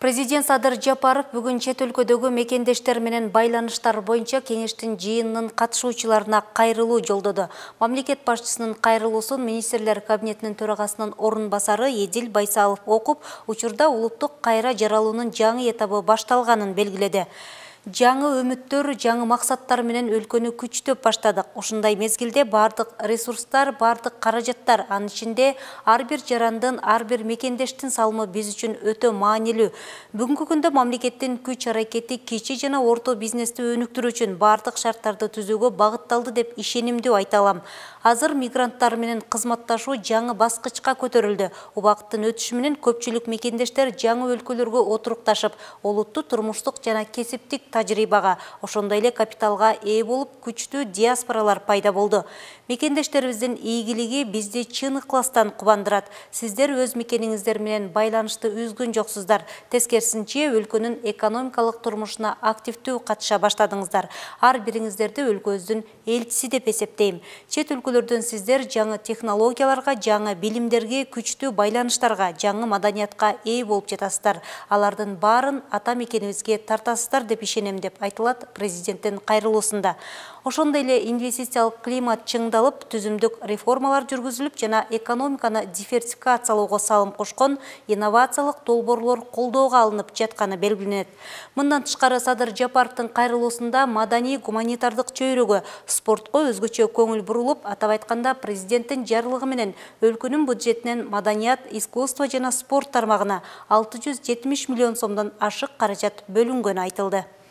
президент садыр жапаров бүгүн чет өлкөдөгү мекендештер менен байланыштар боюнча кеңештин жыйынынын катышуучуларына кайрылуу жолдоду мамлекет башчысынын кайрылуусун министрлер кабинетинин төрагасынын орун басары эдил байсалов окуп учурда улуттук кайра жаралуунун жаңы этабы башталганын белгиледи жаңы үмүттөр жаңы максаттар менен өлкөнү күчтөп баштадык ушундай мезгилде баардык ресурстар бардык каражаттар анын ичинде ар бир жарандын ар бир мекендештин салымы биз үчүн өтө маанилүү бүгүнкү күндө мамлекеттин күч аракети кичи жана орто бизнести өнүктүрүү үчүн баардык шарттарды түзүүгө багытталды деп ишенимдүү айта алам азыр мигранттар менен кызматташуу жаңы баскычка көтөрүлдү убакыттын өтүшү менен көпчүлүк мекендештер жаңы өлкөлөргө отурукташып олуттуу турмуштук жана кесиптик тажрыйбага ошондой эле капиталга ээ болуп күчтүү диаспоралар пайда болду мекендештерибиздин ийгилиги бизди чын ыкластан кубандырат сиздер өз мекениңиздер менен байланышты үзгөн жоксуздар тескерисинче өлкөнүн экономикалык турмушуна активдүү катыша баштадыңыздар ар бириңиздерди өлкөбүздүн элчиси деп эсептейм чет өлкөлөрдөн сиздер жаңы технологияларга жаңы билимдерге күчтүү байланыштарга жаңы маданиятка ээ болуп жатасыздар алардын баарын ата мекенибизге тартасыздар деп ишенем сенем деп айтылат президенттен қайрылысында. ошондой эле инвестициялык климат чыңдалып түзүмдүк реформалар жүргүзүлүп жана экономиканы диверсификациялоого салым кошкон инновациялык долбоорлор колдоого алынып жатканы белгиленет мындан тышкары садыр жапаровдун кайрылуусунда маданий гуманитардык чөйрөгө спортко өзгөчө көңүл бурулуп атап айтканда президенттин жарлыгы менен өлкөнүн бюджетинен маданият искусство жана спорт тармагына 670 миллион сомдон ашык каражат бөлүнгөнү айтылды